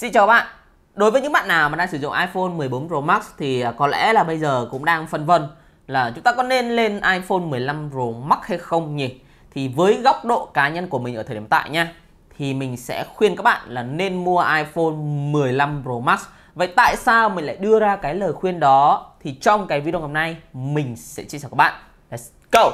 Xin chào bạn. Đối với những bạn nào mà đang sử dụng iPhone 14 Pro Max thì à, có lẽ là bây giờ cũng đang phân vân là chúng ta có nên lên iPhone 15 Pro Max hay không nhỉ? Thì với góc độ cá nhân của mình ở thời điểm tại nha thì mình sẽ khuyên các bạn là nên mua iPhone 15 Pro Max. Vậy tại sao mình lại đưa ra cái lời khuyên đó? Thì trong cái video ngày hôm nay mình sẽ chia sẻ với các bạn. Let's go.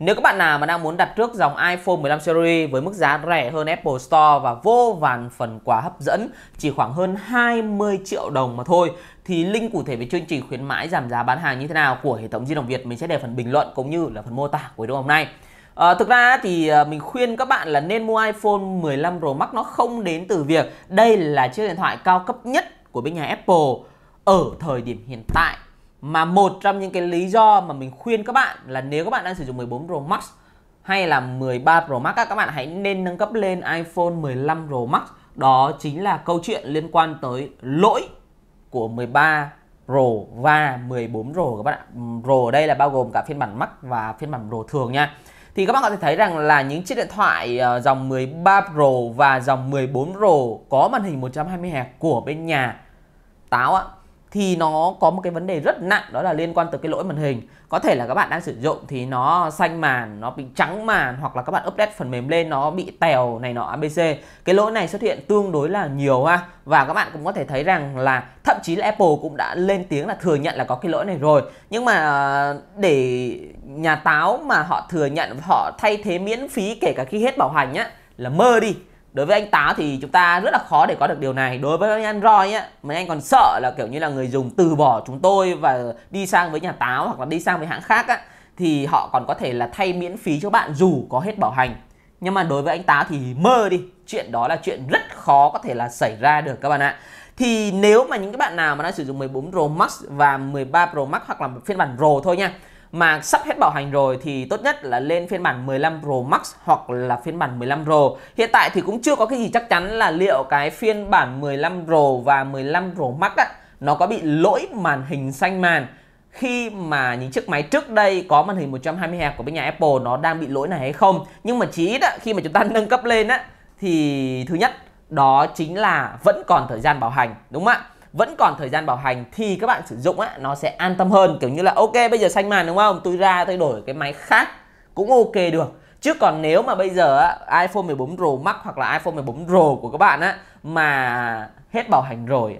Nếu các bạn nào mà đang muốn đặt trước dòng iPhone 15 series với mức giá rẻ hơn Apple Store và vô vàn phần quà hấp dẫn chỉ khoảng hơn 20 triệu đồng mà thôi thì link cụ thể về chương trình khuyến mãi giảm giá bán hàng như thế nào của hệ thống di động Việt mình sẽ để phần bình luận cũng như là phần mô tả của video hôm nay. À, thực ra thì ờ, mình khuyên các bạn là nên mua iPhone 15 Pro Max nó không đến từ việc đây là chiếc điện thoại cao cấp nhất của bên nhà Apple ở thời điểm hiện tại mà một trong những cái lý do mà mình khuyên các bạn là nếu các bạn đang sử dụng 14 Pro Max hay là 13 Pro Max các bạn hãy nên nâng cấp lên iPhone 15 Pro Max đó chính là câu chuyện liên quan tới lỗi của 13 Pro và 14 Pro các bạn ạ. Pro ở đây là bao gồm cả phiên bản Max và phiên bản Pro thường nha. Thì các bạn có thể thấy rằng là những chiếc điện thoại ờ, dòng 13 Pro và dòng 14 Pro có màn hình 120Hz của bên nhà Táo ạ thì nó có một cái vấn đề rất nặng đó là liên quan tới cái lỗi màn hình có thể là các bạn đang sử dụng thì nó xanh màn nó bị trắng màn hoặc là các bạn update phần mềm lên nó bị tèo này nọ abc cái lỗi này xuất hiện tương đối là nhiều ha và các bạn cũng có thể thấy rằng là thậm chí là apple cũng đã lên tiếng là thừa nhận là có cái lỗi này rồi nhưng mà ờ, để nhà táo mà họ thừa nhận họ thay thế miễn phí kể cả khi hết bảo hành á là mơ đi đối với anh táo thì chúng ta rất là khó để có được điều này đối với android á mấy anh còn sợ là kiểu như là người dùng từ bỏ chúng tôi và đi sang với nhà táo hoặc là đi sang với hãng khác á thì họ còn có thể là thay miễn phí cho bạn dù có hết bảo hành nhưng mà đối với anh táo thì mơ đi chuyện đó là chuyện rất khó có thể là xảy ra được các bạn ạ thì nếu mà những các bạn nào mà đang sử dụng 14 Pro Max và 13 Pro Max hoặc là phiên bản Pro thôi nha mà sắp hết bảo hành rồi thì tốt nhất là lên phiên bản 15 Pro Max hoặc là phiên bản 15 Pro. Hiện tại thì cũng chưa có cái gì chắc chắn là liệu cái phiên bản 15 Pro và 15 Pro Max á, nó có bị lỗi màn hình xanh màn khi mà những chiếc máy trước đây có màn hình 120Hz của bên nhà Apple nó đang bị lỗi này hay không. Nhưng mà chí đó khi mà chúng ta nâng cấp lên á thì thứ nhất đó chính là vẫn còn thời gian bảo hành đúng không ạ? vẫn còn thời gian bảo hành thì các bạn sử dụng á nó sẽ an tâm hơn kiểu như là ok bây giờ xanh màn đúng không tôi ra tôi đổi cái máy khác cũng ok được chứ còn nếu mà bây giờ á, iPhone 14 Pro Max hoặc là iPhone 14 Pro của các bạn á mà hết bảo hành rồi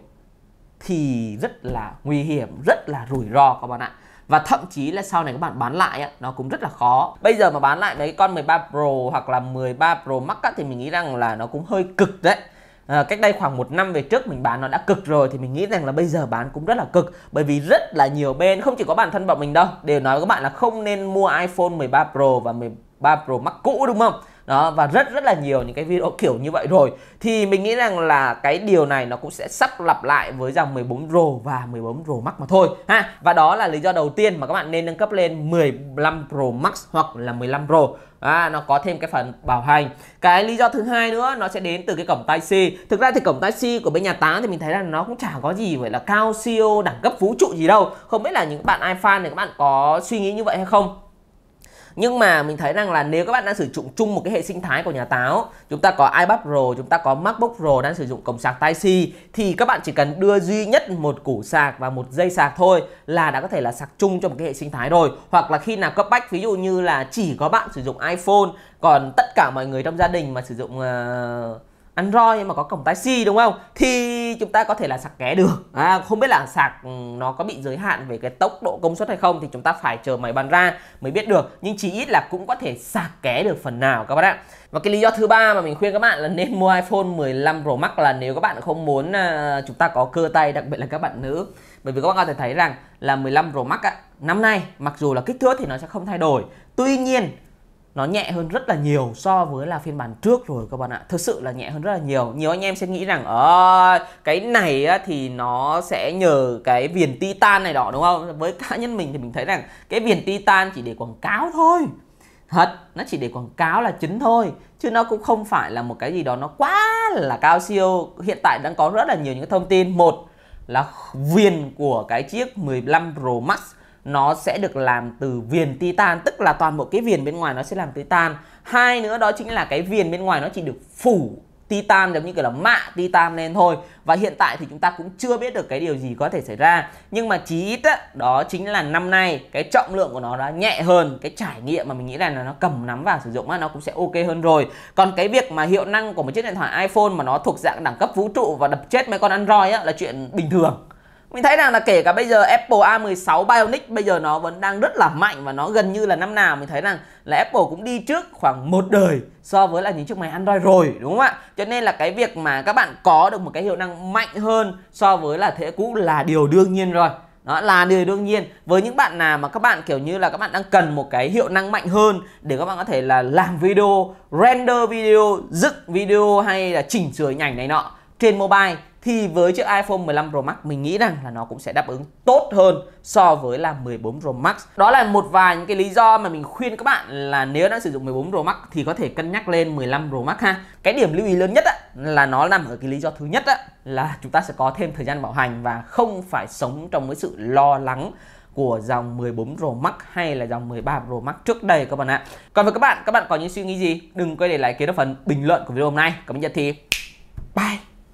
thì rất là nguy hiểm rất là rủi ro các bạn ạ và thậm chí là sau này các bạn bán lại á, nó cũng rất là khó bây giờ mà bán lại mấy con 13 Pro hoặc là 13 Pro Max á, thì mình nghĩ rằng là nó cũng hơi cực đấy à, cách đây khoảng một năm về trước mình bán nó đã cực rồi thì mình nghĩ rằng là bây giờ bán cũng rất là cực bởi vì rất là nhiều bên không chỉ có bản thân bọn mình đâu đều nói với các bạn là không nên mua iPhone 13 Pro và 13 Pro Max cũ đúng không đó và rất rất là nhiều những cái video kiểu như vậy rồi thì mình nghĩ rằng là cái điều này nó cũng sẽ sắp lặp lại với dòng 14 Pro và 14 Pro Max mà thôi ha và đó là lý do đầu tiên mà các bạn nên nâng cấp lên 15 Pro Max hoặc là 15 Pro à, nó có thêm cái phần bảo hành cái lý do thứ hai nữa nó sẽ đến từ cái cổng tai C thực ra thì cổng tai C của bên nhà táng thì mình thấy là nó cũng chả có gì vậy là cao siêu đẳng cấp vũ trụ gì đâu không biết là những bạn iPhone thì các bạn có suy nghĩ như vậy hay không nhưng mà mình thấy rằng là nếu các bạn đang sử dụng chung một cái hệ sinh thái của nhà táo chúng ta có iPad Pro chúng ta có MacBook Pro đang sử dụng cổng sạc Type-C thì các bạn chỉ cần đưa duy nhất một củ sạc và một dây sạc thôi là đã có thể là sạc chung cho một cái hệ sinh thái rồi hoặc là khi nào cấp bách ví dụ như là chỉ có bạn sử dụng iPhone còn tất cả mọi người trong gia đình mà sử dụng uh, Android mà có cổng Type-C đúng không thì chúng ta có thể là sạc ké được à, không biết là sạc ừ, nó có bị giới hạn về cái tốc độ công suất hay không thì chúng ta phải chờ máy bán ra mới biết được nhưng chỉ ít là cũng có thể sạc ké được phần nào các bạn ạ và cái lý do thứ ba mà mình khuyên các bạn là nên mua iPhone 15 Pro Max là nếu các bạn không muốn à, chúng ta có cơ tay đặc biệt là các bạn nữ bởi vì các bạn có thể thấy rằng là 15 Pro Max á, năm nay mặc dù là kích thước thì nó sẽ không thay đổi tuy nhiên nó nhẹ hơn rất là nhiều so với là phiên bản trước rồi các bạn ạ thực sự là nhẹ hơn rất là nhiều nhiều anh em sẽ nghĩ rằng ờ cái này á, thì nó sẽ nhờ cái viền titan này đó đúng không với cá nhân mình thì mình thấy rằng cái viền titan chỉ để quảng cáo thôi thật nó chỉ để quảng cáo là chính thôi chứ nó cũng không phải là một cái gì đó nó quá là cao siêu hiện tại đang có rất là nhiều những thông tin một là viền của cái chiếc 15 Pro Max nó sẽ được làm từ viền titan tức là toàn bộ cái viền bên ngoài nó sẽ làm titan hai nữa đó chính là cái viền bên ngoài nó chỉ được phủ titan giống như kiểu là mạ titan lên thôi và hiện tại thì chúng ta cũng chưa biết được cái điều gì có thể xảy ra nhưng mà chí ít á, đó chính là năm nay cái trọng lượng của nó đã nhẹ hơn cái trải nghiệm mà mình nghĩ là nó cầm nắm và sử dụng á, nó cũng sẽ ok hơn rồi còn cái việc mà hiệu năng của một chiếc điện thoại iphone mà nó thuộc dạng đẳng cấp vũ trụ và đập chết mấy con android á, là chuyện bình thường mình thấy rằng là kể cả bây giờ Apple A16 Bionic bây giờ nó vẫn đang rất là mạnh và nó gần như là năm nào mình thấy rằng là Apple cũng đi trước khoảng một đời so với là những chiếc máy Android rồi đúng không ạ? Cho nên là cái việc mà các bạn có được một cái hiệu năng mạnh hơn so với là thế cũ là điều đương nhiên rồi đó là điều đương nhiên với những bạn nào mà các bạn kiểu như là các bạn đang cần một cái hiệu năng mạnh hơn để các bạn có thể là làm video render video dựng video hay là chỉnh sửa hình ảnh này nọ trên mobile thì với chiếc iPhone 15 Pro Max mình nghĩ rằng là nó cũng sẽ đáp ứng tốt hơn so với là 14 Pro Max. Đó là một vài những cái lý do mà mình khuyên các bạn là nếu đã sử dụng 14 Pro Max thì có thể cân nhắc lên 15 Pro Max ha. Cái điểm lưu ý lớn nhất á, là nó nằm ở cái lý do thứ nhất á, là chúng ta sẽ có thêm thời gian bảo hành và không phải sống trong cái sự lo lắng của dòng 14 Pro Max hay là dòng 13 Pro Max trước đây các bạn ạ. Còn với các bạn, các bạn có những suy nghĩ gì? Đừng quên để lại kiến ở phần bình luận của video hôm nay. cảm ơn nhật thì bye!